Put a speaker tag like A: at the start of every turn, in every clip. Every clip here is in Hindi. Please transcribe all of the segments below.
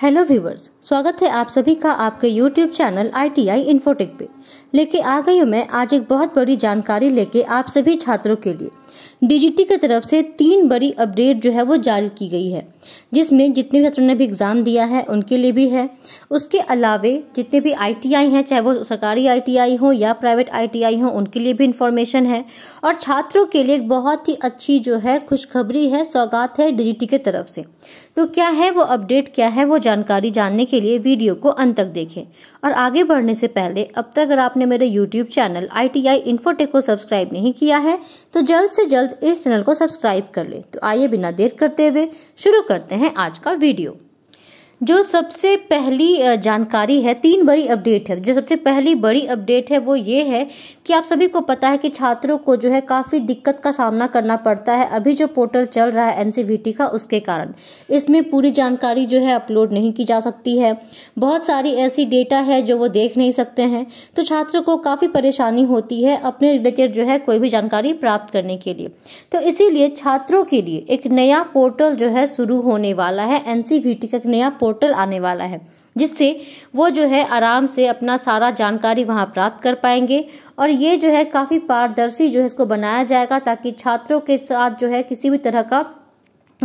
A: हेलो व्यूवर्स स्वागत है आप सभी का आपके यूट्यूब चैनल आईटीआई इन्फोटेक पे लेके आ गई हूँ मैं आज एक बहुत बड़ी जानकारी लेके आप सभी छात्रों के लिए डीजीटी की तरफ से तीन बड़ी अपडेट जो है वो जारी की गई है जिसमें जितने भी छात्रों ने भी एग्ज़ाम दिया है उनके लिए भी है उसके अलावे जितने भी आईटीआई हैं चाहे वो सरकारी आईटीआई हो या प्राइवेट आईटीआई हो उनके लिए भी इन्फॉर्मेशन है और छात्रों के लिए एक बहुत ही अच्छी जो है खुशखबरी है सौगात है डिजिटी की तरफ से तो क्या है वो अपडेट क्या है वो जानकारी जानने के लिए वीडियो को अंत तक देखें और आगे बढ़ने से पहले अब तक अगर आपने मेरे YouTube channel I T I Infotech को सब्सक्राइब नहीं किया है तो जल्द से से जल्द इस चैनल को सब्सक्राइब कर ले तो आइए बिना देर करते हुए शुरू करते हैं आज का वीडियो जो सबसे पहली जानकारी है तीन बड़ी अपडेट है जो सबसे पहली बड़ी अपडेट है वो ये है कि आप सभी को पता है कि छात्रों को जो है काफ़ी दिक्कत का सामना करना पड़ता है अभी जो पोर्टल चल रहा है एन का उसके कारण इसमें पूरी जानकारी जो है अपलोड नहीं की जा सकती है बहुत सारी ऐसी डेटा है जो वो देख नहीं सकते हैं तो छात्रों को काफ़ी परेशानी होती है अपने रिलेटेड जो है कोई भी जानकारी प्राप्त करने के लिए तो इसीलिए छात्रों के लिए एक नया पोर्टल जो है शुरू होने वाला है एन का एक नया पोर्टल पोर्टल आने वाला है जिससे वो जो है आराम से अपना सारा जानकारी वहाँ प्राप्त कर पाएंगे और ये जो है काफ़ी पारदर्शी जो है इसको बनाया जाएगा ताकि छात्रों के साथ जो है किसी भी तरह का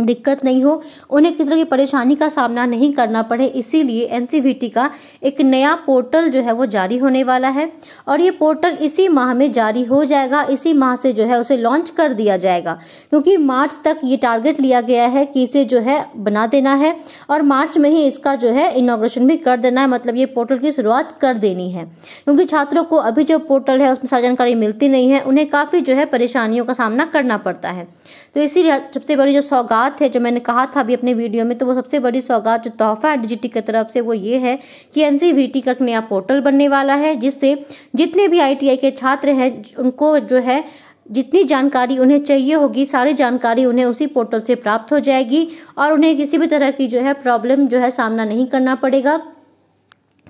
A: दिक्कत नहीं हो उन्हें किसी तरह की परेशानी का सामना नहीं करना पड़े इसीलिए एन का एक नया पोर्टल जो है वो जारी होने वाला है और ये पोर्टल इसी माह में जारी हो जाएगा इसी माह से जो है उसे लॉन्च कर दिया जाएगा क्योंकि मार्च तक ये टारगेट लिया गया है कि इसे जो है बना देना है और मार्च में ही इसका जो है इनाग्रेशन भी कर देना है मतलब ये पोर्टल की शुरुआत कर देनी है क्योंकि छात्रों को अभी जो पोर्टल है उसमें सारी जानकारी मिलती नहीं है उन्हें काफ़ी जो है परेशानियों का सामना करना पड़ता है तो इसी सबसे बड़ी जो सौगात है जो मैंने कहा था अभी अपने वीडियो में तो वो सबसे बड़ी सौगात जो तोहफा है डिजिटी की तरफ से वो ये है कि एन का एक नया पोर्टल बनने वाला है जिससे जितने भी आई के छात्र हैं उनको जो है जितनी जानकारी उन्हें चाहिए होगी सारी जानकारी उन्हें उसी पोर्टल से प्राप्त हो जाएगी और उन्हें किसी भी तरह की जो है प्रॉब्लम जो है सामना नहीं करना पड़ेगा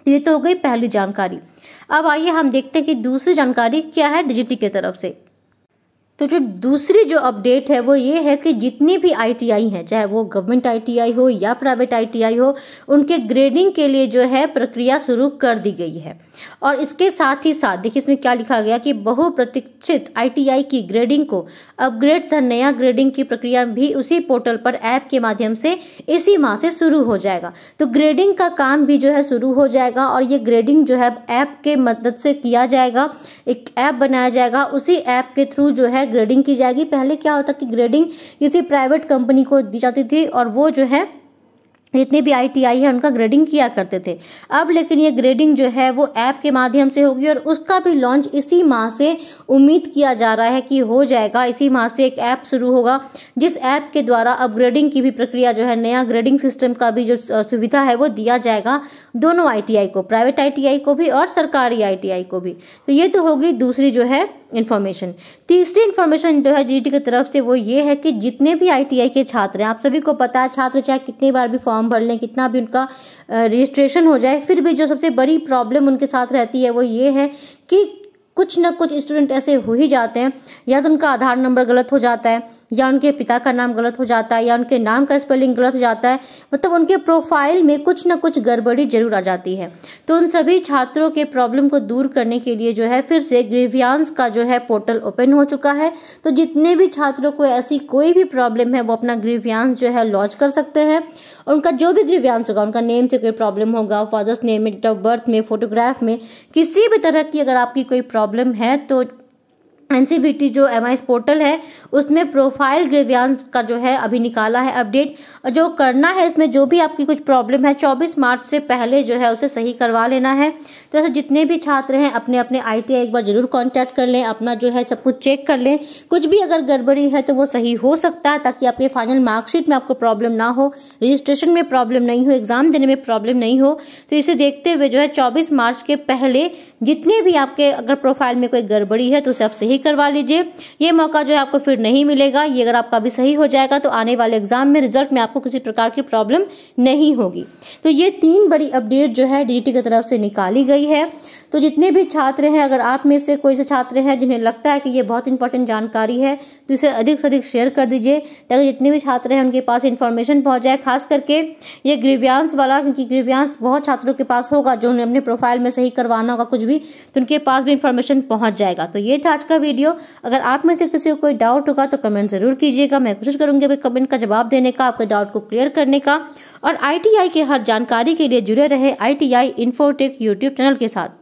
A: तो ये तो हो गई पहली जानकारी अब आइए हम देखते हैं कि दूसरी जानकारी क्या है डिजिटी की तरफ से तो जो दूसरी जो अपडेट है वो ये है कि जितनी भी आईटीआई हैं चाहे वो गवर्नमेंट आईटीआई हो या प्राइवेट आईटीआई हो उनके ग्रेडिंग के लिए जो है प्रक्रिया शुरू कर दी गई है और इसके साथ ही साथ देखिए इसमें क्या लिखा गया कि बहुप्रतीक्षित आईटीआई की ग्रेडिंग को अपग्रेड तथा नया ग्रेडिंग की प्रक्रिया भी उसी पोर्टल पर ऐप के माध्यम से इसी माह से शुरू हो जाएगा तो ग्रेडिंग का काम भी जो है शुरू हो जाएगा और ये ग्रेडिंग जो है ऐप के मदद से किया जाएगा एक ऐप बनाया जाएगा उसी ऐप के थ्रू जो है ग्रेडिंग की जाएगी पहले क्या होता कि ग्रेडिंग किसी प्राइवेट कंपनी को दी जाती थी और वो जो है जितने भी आई टी आई है उनका ग्रेडिंग किया करते थे अब लेकिन ये ग्रेडिंग जो है वो ऐप के माध्यम से होगी और उसका भी लॉन्च इसी माह से उम्मीद किया जा रहा है कि हो जाएगा इसी माह से एक ऐप शुरू होगा जिस ऐप के द्वारा अपग्रेडिंग की भी प्रक्रिया जो है नया ग्रेडिंग सिस्टम का भी जो सुविधा है वो दिया जाएगा दोनों आई को प्राइवेट आई को भी और सरकारी आई को भी तो ये तो होगी दूसरी जो है इन्फॉर्मेशन तीसरी इन्फॉर्मेशन जो है जी की तरफ से वो ये है कि जितने भी आई के छात्र हैं आप सभी को पता है छात्र चाहे कितनी बार भी फॉर्म भर लें कितना भी उनका रजिस्ट्रेशन हो जाए फिर भी जो सबसे बड़ी प्रॉब्लम उनके साथ रहती है वो ये है कि कुछ ना कुछ स्टूडेंट ऐसे हो ही जाते हैं या तो उनका आधार नंबर गलत हो जाता है या उनके पिता का नाम गलत हो जाता है या उनके नाम का स्पेलिंग गलत हो जाता है मतलब उनके प्रोफाइल में कुछ ना कुछ गड़बड़ी जरूर आ जाती है तो उन सभी छात्रों के प्रॉब्लम को दूर करने के लिए जो है फिर से ग्रीवियांस का जो है पोर्टल ओपन हो चुका है तो जितने भी छात्रों को ऐसी कोई भी प्रॉब्लम है वो अपना ग्रीवियांस जो है लॉन्च कर सकते हैं और उनका जो भी ग्रीवियांस होगा उनका नेम से कोई प्रॉब्लम होगा father's name date of birth में फोटोग्राफ में किसी भी तरह की अगर आपकी कोई प्रॉब्लम है तो एन जो एम पोर्टल है उसमें प्रोफाइल ग्रेवियांस का जो है अभी निकाला है अपडेट जो करना है इसमें जो भी आपकी कुछ प्रॉब्लम है 24 मार्च से पहले जो है उसे सही करवा लेना है तो ऐसे जितने भी छात्र हैं अपने अपने आई एक बार ज़रूर कॉन्टैक्ट कर लें अपना जो है सब कुछ चेक कर लें कुछ भी अगर गड़बड़ी है तो वो सही हो सकता है ताकि आपके फाइनल मार्कशीट में आपको प्रॉब्लम ना हो रजिस्ट्रेशन में प्रॉब्लम नहीं हो एग्ज़ाम देने में प्रॉब्लम नहीं हो तो इसे देखते हुए जो है चौबीस मार्च के पहले जितने भी आपके अगर प्रोफाइल में कोई गड़बड़ी है तो उसे आप सही भी करवा लीजिए ये मौका जो है आपको फिर नहीं मिलेगा ये अगर आपका भी सही हो जाएगा तो आने वाले एग्जाम में रिजल्ट में आपको किसी प्रकार की प्रॉब्लम नहीं होगी तो ये तीन बड़ी अपडेट जो है डी की तरफ से निकाली गई है तो जितने भी छात्र हैं अगर आप में से कोई से छात्र हैं जिन्हें लगता है कि ये बहुत इंपॉर्टेंट जानकारी है तो इसे अधिक से अधिक शेयर कर दीजिए ताकि जितने भी छात्र हैं उनके पास इन्फॉर्मेशन पहुंच जाए खास करके ये ग्रीव्यांश वाला क्योंकि ग्रीव्यांश बहुत छात्रों के पास होगा जो उन्हें अपने प्रोफाइल में सही करवाना होगा कुछ भी तो उनके पास भी इन्फॉर्मेशन पहुँच जाएगा तो ये था आज का वीडियो अगर आप में से किसी को कोई डाउट होगा तो कमेंट ज़रूर कीजिएगा मैं कोशिश करूंगी अभी कमेंट का जवाब देने का आपके डाउट को क्लियर करने का और आई के हर जानकारी के लिए जुड़े रहे I T I Infotech YouTube channel के साथ